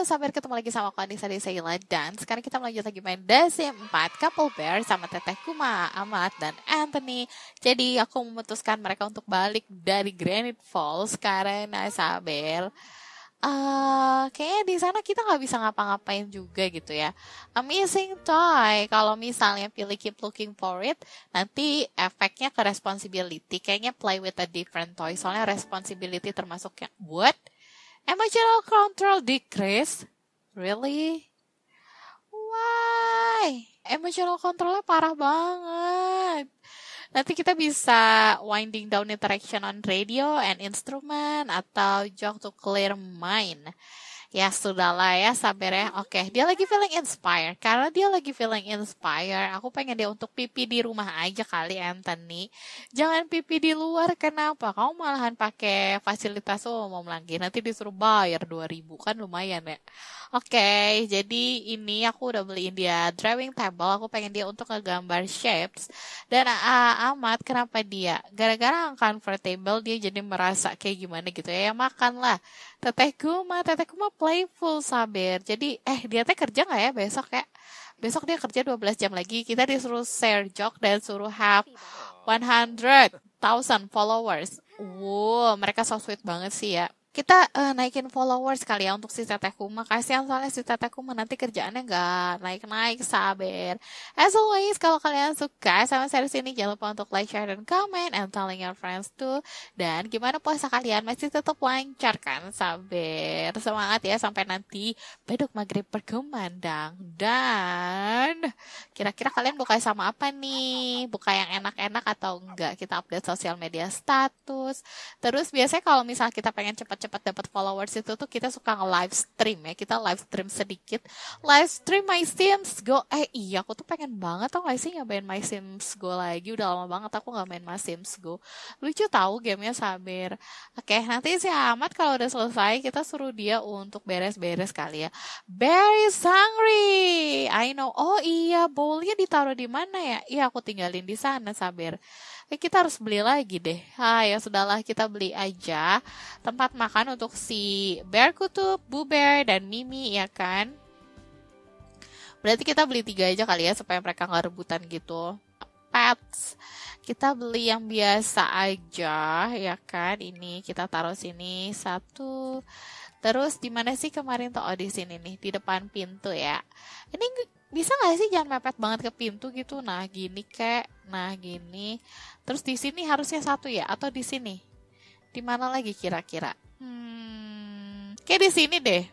Halo, sampai ketemu lagi sama aku Anissa Desaila Dan sekarang kita melanjut lagi main Desi 4 Couple Bear sama Teteh Kuma, Amat, dan Anthony Jadi aku memutuskan mereka untuk balik dari Granite Falls Karena Sabel Uh, eh, kayaknya di sana kita nggak bisa ngapa-ngapain juga gitu ya. Amazing toy. Kalau misalnya pilih keep looking for it, nanti efeknya ke responsibility. Kayaknya play with a different toy. Soalnya responsibility termasuk yang buat Emotional control decrease? Really? Why? Emotional controlnya parah banget. Nanti kita bisa winding down interaction on radio and instrument atau jog to clear mind ya sudahlah ya sabar ya oke dia lagi feeling inspired karena dia lagi feeling inspired aku pengen dia untuk pipi di rumah aja kali Anthony jangan pipi di luar kenapa kamu malahan pakai fasilitas umum lagi nanti disuruh bayar 2000 kan lumayan ya oke jadi ini aku udah beliin dia drawing table aku pengen dia untuk ngegambar shapes dan uh, amat kenapa dia gara-gara uncomfortable dia jadi merasa kayak gimana gitu ya, ya makan lah teteh mah teteh mah playful sabar jadi eh dia teh kerja nggak ya besok ya besok dia kerja 12 jam lagi kita disuruh share joke dan suruh have 100,000 followers wow mereka so sweet banget sih ya kita uh, naikin followers kali ya untuk si tetehku. Makasih yang soalnya si tetehku nanti kerjaannya nggak naik-naik, sabar. As always, kalau kalian suka sama series ini, jangan lupa untuk like, share, dan comment, and telling your friends too. Dan gimana puasa kalian? Masih tetap lancar kan? Sabar. Semangat ya sampai nanti beduk maghrib bergemandang. Dan kira-kira kalian buka sama apa nih? Buka yang enak-enak atau enggak? Kita update sosial media status. Terus biasanya kalau misalnya kita pengen cepat cepat dapat followers itu tuh kita suka nge-live stream ya. Kita live stream sedikit. Live stream My Sims Go. Eh iya, aku tuh pengen banget tau gak sih nyobain My Sims Go lagi. Udah lama banget aku gak main My Sims Go. Lucu tahu gamenya Sabir. Oke, nanti si Ahmad kalau udah selesai kita suruh dia untuk beres-beres kali ya. Very hungry. I know. Oh iya, bowlnya ditaruh di mana ya? Iya, aku tinggalin di sana Sabir eh kita harus beli lagi deh. Ah ya sudahlah kita beli aja tempat makan untuk si Bear Kutub, Bu Bear dan Mimi ya kan. Berarti kita beli tiga aja kali ya supaya mereka nggak rebutan gitu. Pets, kita beli yang biasa aja ya kan. Ini kita taruh sini satu. Terus di mana sih kemarin tuh oh di sini nih di depan pintu ya. Ini bisa nggak sih jangan mepet banget ke pintu gitu nah gini kek nah gini terus di sini harusnya satu ya atau di sini di mana lagi kira-kira hmm kayak di sini deh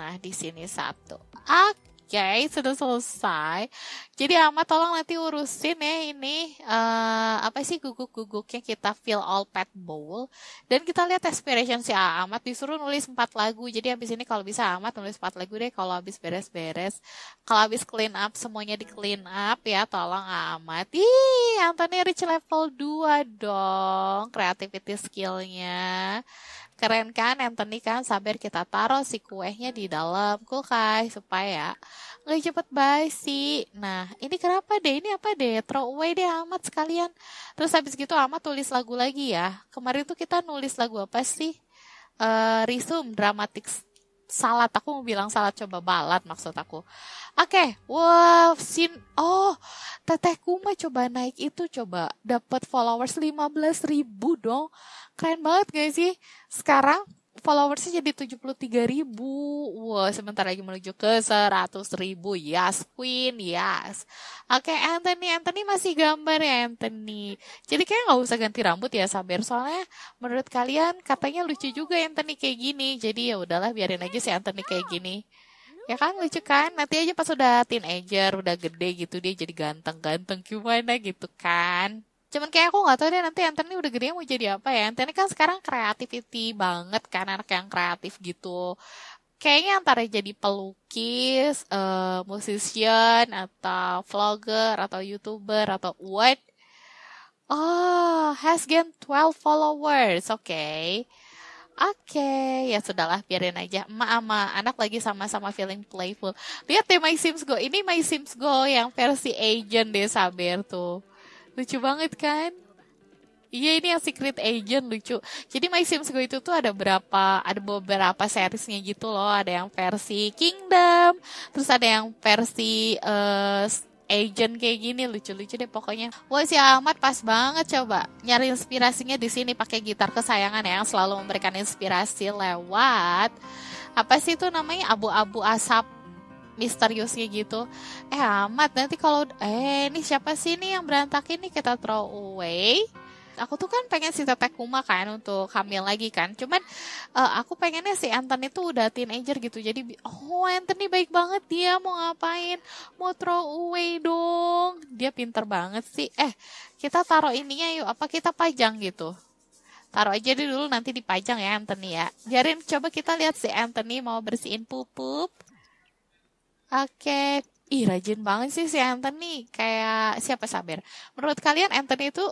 nah di sini satu oke Oke sudah selesai jadi ama tolong nanti urusin ya ini uh, apa sih guguk-guguknya kita fill all pet bowl dan kita lihat aspiration si Ahmad disuruh nulis empat lagu jadi habis ini kalau bisa Ahmad nulis empat lagu deh kalau habis beres-beres kalau habis clean up semuanya di clean up ya tolong Ahmad ih Anthony reach level 2 dong creativity skillnya Keren kan yang Anthony kan sabar kita taruh si kuenya di dalam kulkas supaya nggak cepet basi. Nah ini kenapa deh ini apa deh throw away deh amat sekalian. Terus habis gitu amat tulis lagu lagi ya. Kemarin tuh kita nulis lagu apa sih? Uh, resume Dramatics salat aku mau bilang salat coba balat maksud aku oke okay, wow sin oh tetehku mah coba naik itu coba dapat followers 15.000 ribu dong keren banget gak sih sekarang followersnya jadi 73 ribu. Wah, sebentar lagi menuju ke 100 ribu. Yes, Queen, yes. Oke, okay, Anthony. Anthony masih gambar ya, Anthony. Jadi kayak nggak usah ganti rambut ya, Saber. Soalnya menurut kalian katanya lucu juga Anthony kayak gini. Jadi ya udahlah, biarin aja si Anthony kayak gini. Ya kan lucu kan? Nanti aja pas udah teenager, udah gede gitu dia jadi ganteng-ganteng gimana gitu kan. Cuman kayak aku nggak tahu deh nanti Anthony udah gede mau jadi apa ya. Anthony kan sekarang kreativiti banget kan anak yang kreatif gitu. Kayaknya antara jadi pelukis, uh, musician, atau vlogger, atau youtuber, atau what. Oh, has gained 12 followers, oke. Okay. Oke, okay, ya sudahlah biarin aja. Emak ama anak lagi sama-sama feeling playful. Lihat deh My Sims Go. Ini My Sims Go yang versi agent deh Saber tuh. Lucu banget kan? Iya ini yang Secret Agent lucu. Jadi My Sims Go itu tuh ada berapa, ada beberapa seriesnya gitu loh. Ada yang versi Kingdom, terus ada yang versi uh, Agent kayak gini lucu-lucu deh pokoknya. Wah si Ahmad pas banget coba nyari inspirasinya di sini pakai gitar kesayangan ya, yang selalu memberikan inspirasi lewat apa sih itu namanya abu-abu asap misteriusnya gitu eh amat nanti kalau eh ini siapa sih nih yang berantakin nih kita throw away aku tuh kan pengen si tetek Kuma kan untuk hamil lagi kan. Cuman uh, aku pengennya si Anthony tuh udah teenager gitu. Jadi oh Anthony baik banget dia mau ngapain? Mau throw away dong. Dia pinter banget sih. Eh, kita taruh ininya yuk apa kita pajang gitu. Taruh aja dulu nanti dipajang ya Anthony ya. Biarin coba kita lihat si Anthony mau bersihin pupup Oke, ih rajin banget sih si Anthony. Kayak siapa sabar? Menurut kalian Anthony itu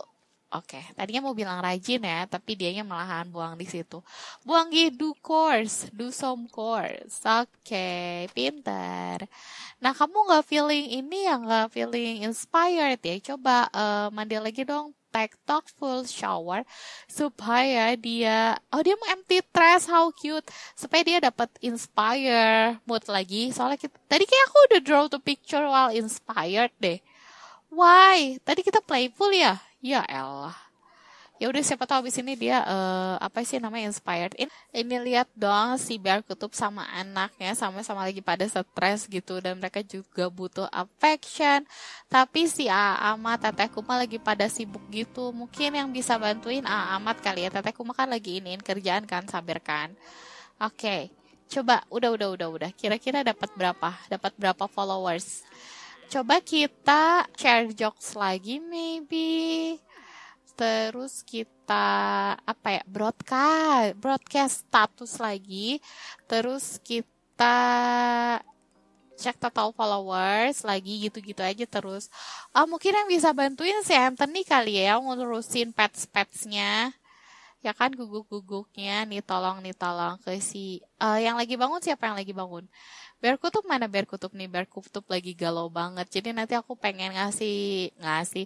Oke, okay. tadinya mau bilang rajin ya, tapi dianya malahan buang di situ. Buang di do course, do some course. Oke, okay, pinter. Nah, kamu nggak feeling ini yang nggak feeling inspired ya? Coba uh, mandi lagi dong TikTok full shower supaya dia oh dia mau empty trash how cute supaya dia dapat inspire mood lagi soalnya kita, tadi kayak aku udah draw the picture while inspired deh why tadi kita playful ya ya elah ya udah siapa tahu abis ini dia uh, apa sih namanya inspired in ini lihat dong si Bear Kutub sama anaknya sama-sama lagi pada stres gitu dan mereka juga butuh affection tapi si Amat Teteh Kuma lagi pada sibuk gitu mungkin yang bisa bantuin Amat kali ya Teteh Kuma kan lagi iniin kerjaan kan sabar kan oke okay. coba udah udah udah udah kira-kira dapat berapa dapat berapa followers coba kita share jokes lagi maybe terus kita apa ya broadcast broadcast status lagi terus kita cek total followers lagi gitu-gitu aja terus oh, mungkin yang bisa bantuin si Anthony kali ya ngurusin pets-petsnya ya kan guguk-guguknya nih tolong nih tolong ke si uh, yang lagi bangun siapa yang lagi bangun Bear Kutub mana Bear Kutub nih Bear Kutub lagi galau banget jadi nanti aku pengen ngasih ngasih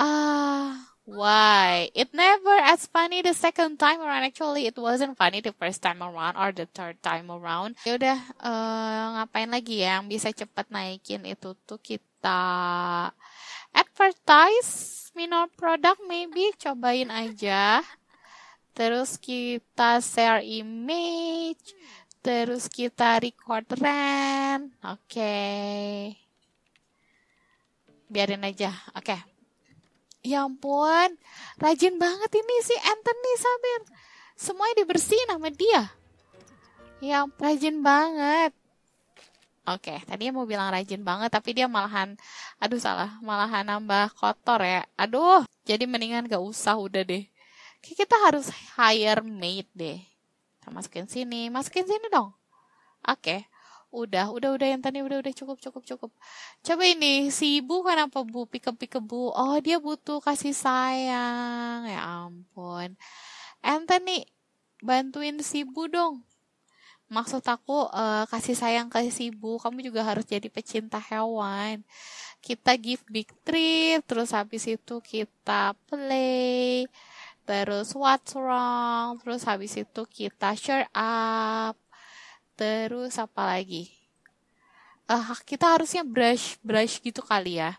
ah uh, Why? It never as funny the second time around. Actually, it wasn't funny the first time around or the third time around. Ya udah, uh, ngapain lagi ya? Yang bisa cepat naikin itu tuh kita advertise minor product maybe cobain aja. Terus kita share image. Terus kita record rent. Oke. Okay. Biarin aja. Oke. Okay. Ya ampun, rajin banget ini si Anthony Sabir. Semuanya dibersihin sama dia. Ya ampun, rajin banget. Oke, okay, tadinya mau bilang rajin banget, tapi dia malahan, aduh salah, malahan nambah kotor ya. Aduh, jadi mendingan gak usah udah deh. Kita harus hire maid deh. Kita masukin sini, masukin sini dong. Oke, okay. Udah, udah, udah yang tadi udah, udah cukup, cukup, cukup. Coba ini si ibu kenapa bu pikem pikem bu? Oh dia butuh kasih sayang. Ya ampun. Anthony, bantuin si ibu dong. Maksud aku uh, kasih sayang ke si ibu. Kamu juga harus jadi pecinta hewan. Kita give big treat terus habis itu kita play terus what's wrong, terus habis itu kita share up, Terus apa lagi? Uh, kita harusnya brush brush gitu kali ya.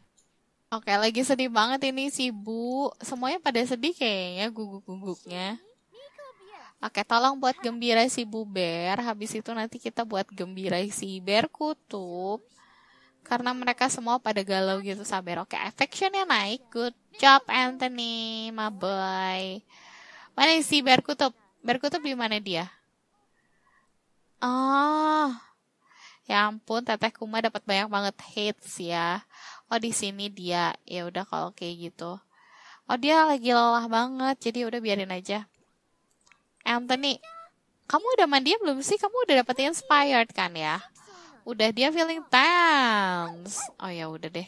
Oke, lagi sedih banget ini si Bu. Semuanya pada sedih kayaknya guguk-guguknya. Oke, tolong buat gembira si Bu Bear. Habis itu nanti kita buat gembira si Bear Kutub. Karena mereka semua pada galau gitu sabar. Oke, affectionnya naik. Good job Anthony, my boy. Mana si Bear Kutub? Bear Kutub di mana dia? Oh, ya ampun, Teteh Kuma dapat banyak banget hates ya. Oh di sini dia, ya udah kalau kayak gitu. Oh dia lagi lelah banget, jadi udah biarin aja. Eh, Anthony, kamu udah mandi belum sih? Kamu udah dapetin inspired kan ya? Udah dia feeling tense. Oh ya udah deh.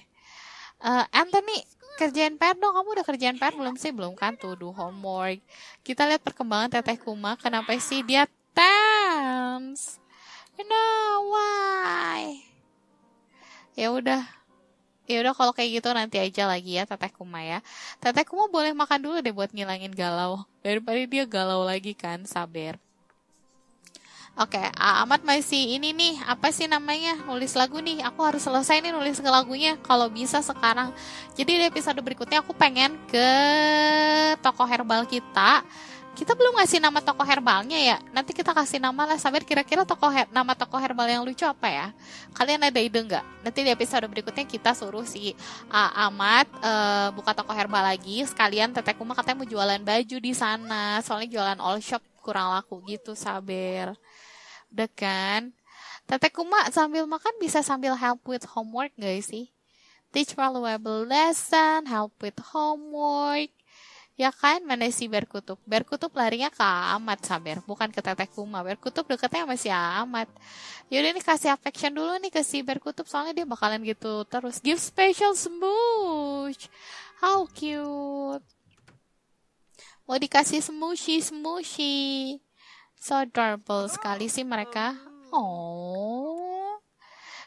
Uh, Anthony, kerjaan PR dong. Kamu udah kerjaan PR belum sih? Belum kan tuh, do homework. Kita lihat perkembangan Teteh Kuma. Kenapa sih dia you No, why? Ya udah. Ya udah kalau kayak gitu nanti aja lagi ya Teteh Kuma ya. Teteh Kuma boleh makan dulu deh buat ngilangin galau. Daripada dia galau lagi kan, sabar. Oke, okay, Ahmad masih ini nih, apa sih namanya? Nulis lagu nih. Aku harus selesai nih nulis lagunya kalau bisa sekarang. Jadi di episode berikutnya aku pengen ke toko herbal kita kita belum ngasih nama toko herbalnya ya. Nanti kita kasih nama lah. sabar. kira-kira toko her nama toko herbal yang lucu apa ya? Kalian ada ide nggak? Nanti di episode berikutnya kita suruh si uh, Amat uh, buka toko herbal lagi. Sekalian Teteh Kuma katanya mau jualan baju di sana. Soalnya jualan all shop kurang laku gitu, sabar. Udah kan? Teteh Kuma sambil makan bisa sambil help with homework guys sih? Teach valuable lesson, help with homework, Ya kan, mana si berkutub berkutub larinya ke Amat, Saber. Bukan ke Teteh Kuma. Berkutub deketnya sama si Amat. Yaudah nih kasih affection dulu nih ke si berkutub Soalnya dia bakalan gitu terus. Give special smooch. How cute. Mau dikasih smooshy, smooshy. So adorable sekali sih mereka. Oh.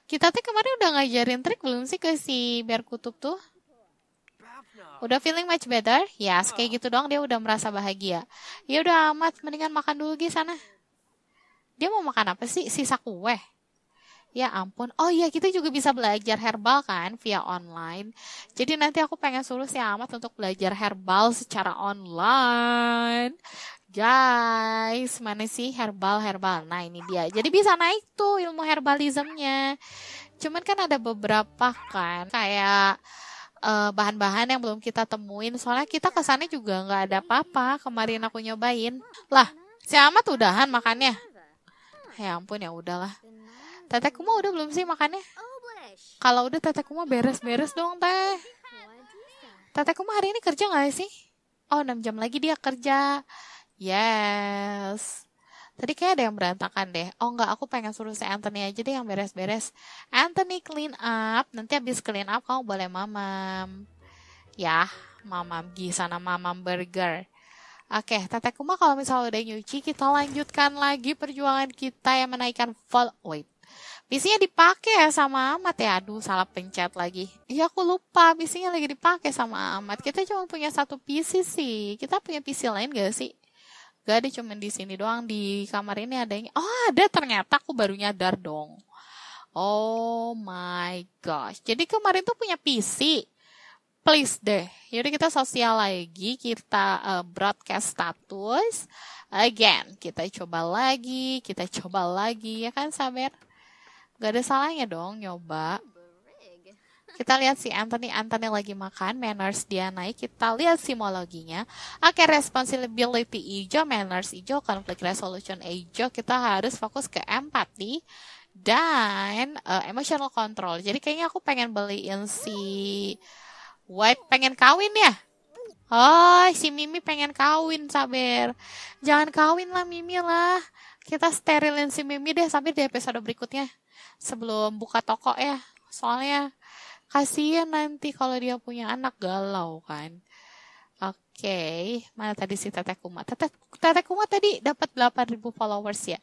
Kita tuh kemarin udah ngajarin trik belum sih ke si berkutub tuh? Udah feeling much better? Yes, ya, kayak gitu doang dia udah merasa bahagia. Ya udah amat, mendingan makan dulu di sana. Dia mau makan apa sih? Sisa kue. Ya ampun. Oh iya, kita juga bisa belajar herbal kan via online. Jadi nanti aku pengen suruh si Amat untuk belajar herbal secara online. Guys, mana sih herbal-herbal? Nah, ini dia. Jadi bisa naik tuh ilmu herbalismnya. Cuman kan ada beberapa kan kayak Eh, bahan-bahan yang belum kita temuin soalnya kita kesannya juga nggak ada apa-apa kemarin aku nyobain lah si Amat udahan makannya ya ampun ya udahlah teteh kuma udah belum sih makannya kalau udah teteh kuma beres-beres dong teh teteh kuma hari ini kerja nggak sih oh enam jam lagi dia kerja yes Tadi kayak ada yang berantakan deh. Oh enggak, aku pengen suruh si Anthony aja deh yang beres-beres. Anthony clean up. Nanti habis clean up kamu boleh mamam. Ya, mamam sana mamam burger. Oke, Tete Kuma kalau misalnya udah nyuci, kita lanjutkan lagi perjuangan kita yang menaikkan fall. Wait, bisinya dipakai sama Amat ya. Aduh, salah pencet lagi. Iya, aku lupa. bisinya lagi dipakai sama Amat. Kita cuma punya satu PC sih. Kita punya PC lain gak sih? Gak ada cuman di sini doang di kamar ini ada yang Oh ada ternyata aku baru nyadar dong. Oh my gosh. Jadi kemarin tuh punya PC. Please deh. jadi kita sosial lagi. Kita uh, broadcast status. Again. Kita coba lagi. Kita coba lagi. Ya kan Saber? Gak ada salahnya dong nyoba. Kita lihat si Anthony, Anthony lagi makan, manners dia naik. Kita lihat simologinya. Oke, responsibility hijau, manners hijau, conflict resolution hijau. Kita harus fokus ke empati dan uh, emotional control. Jadi kayaknya aku pengen beliin si White pengen kawin ya. Oh, si Mimi pengen kawin, sabar Jangan kawin lah, Mimi lah. Kita sterilin si Mimi deh sampai di episode berikutnya. Sebelum buka toko ya. Soalnya kasihan nanti kalau dia punya anak galau kan oke okay. mana tadi si teteh kuma teteh teteh kuma tadi dapat 8000 followers ya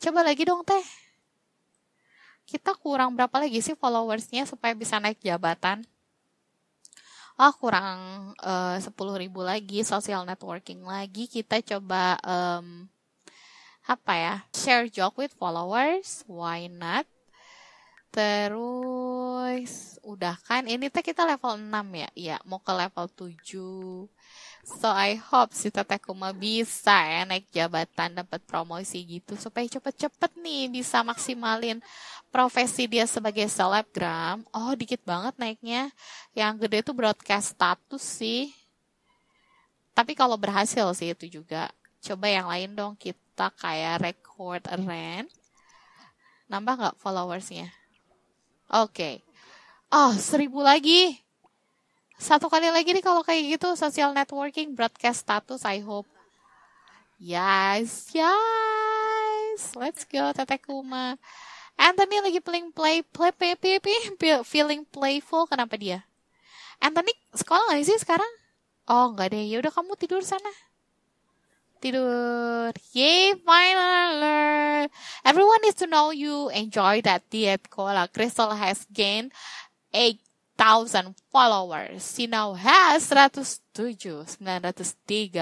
coba lagi dong teh kita kurang berapa lagi sih followersnya supaya bisa naik jabatan oh kurang eh, sepuluh ribu lagi social networking lagi kita coba um, apa ya share joke with followers why not Terus udah kan ini teh kita level 6 ya. Ya, mau ke level 7. So I hope si Teteh Kuma bisa ya naik jabatan dapat promosi gitu supaya cepet-cepet nih bisa maksimalin profesi dia sebagai selebgram. Oh dikit banget naiknya. Yang gede tuh broadcast status sih. Tapi kalau berhasil sih itu juga. Coba yang lain dong kita kayak record rent. Nambah nggak followersnya? Oke. Okay. Oh, seribu lagi. Satu kali lagi nih kalau kayak gitu, social networking, broadcast status, I hope. Yes, yes. Let's go, Tete Kuma. Anthony lagi feeling play, play, play, play, play, feeling playful. Kenapa dia? Anthony sekolah nggak sih sekarang? Oh, nggak deh. Ya udah kamu tidur sana tidur. Yay, finally! Everyone needs to know you enjoy that diet cola. Crystal has gained 8,000 followers. She now has 107, 903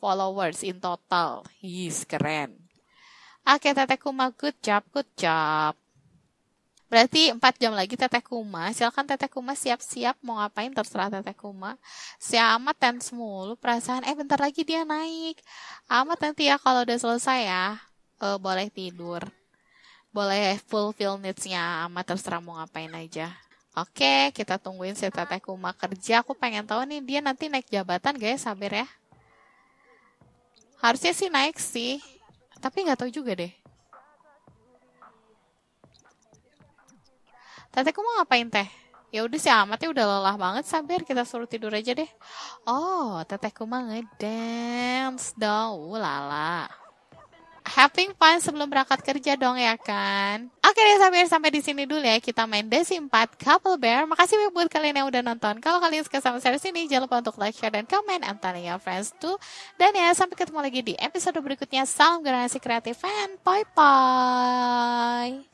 followers in total. He's keren. Oke, okay, teteku good job, good job. Berarti 4 jam lagi Teteh Kuma. Silakan Teteh Kuma siap-siap mau ngapain terserah Teteh Kuma. Si amat tense mulu perasaan. Eh bentar lagi dia naik. Amat nanti ya kalau udah selesai ya. Uh, boleh tidur. Boleh fulfill needs-nya amat terserah mau ngapain aja. Oke, kita tungguin si Teteh Kuma kerja. Aku pengen tahu nih dia nanti naik jabatan guys, ya, sabar ya. Harusnya sih naik sih. Tapi nggak tahu juga deh. Teteh kamu ngapain teh? Ya udah sih amat ya udah lelah banget, sabar kita suruh tidur aja deh. Oh, teteh Kuma ngedance dong, uh, lala? Having fun sebelum berangkat kerja dong ya kan? Oke deh Sabir, sampai di sini dulu ya. Kita main Desi 4 Couple Bear. Makasih banyak buat kalian yang udah nonton. Kalau kalian suka sama series ini, jangan lupa untuk like, share, dan komen. I'm your friends too. Dan ya, sampai ketemu lagi di episode berikutnya. Salam generasi kreatif and Bye-bye.